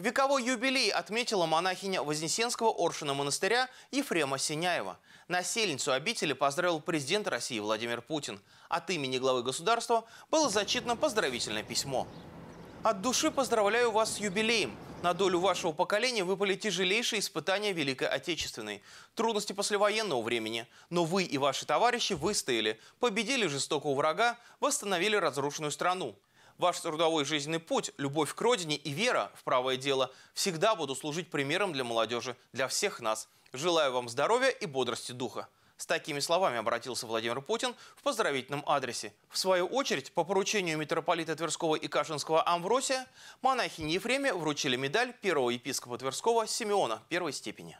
Вековой юбилей отметила монахиня Вознесенского Оршина монастыря Ефрема Синяева. Насельницу обители поздравил президент России Владимир Путин. От имени главы государства было зачитано поздравительное письмо. «От души поздравляю вас с юбилеем. На долю вашего поколения выпали тяжелейшие испытания Великой Отечественной, трудности послевоенного времени. Но вы и ваши товарищи выстояли, победили жестокого врага, восстановили разрушенную страну. Ваш трудовой жизненный путь, любовь к родине и вера в правое дело всегда будут служить примером для молодежи, для всех нас. Желаю вам здоровья и бодрости духа. С такими словами обратился Владимир Путин в поздравительном адресе. В свою очередь, по поручению митрополита Тверского и Кашинского Амвросия, монахини Ефреме вручили медаль первого епископа Тверского Симеона первой степени.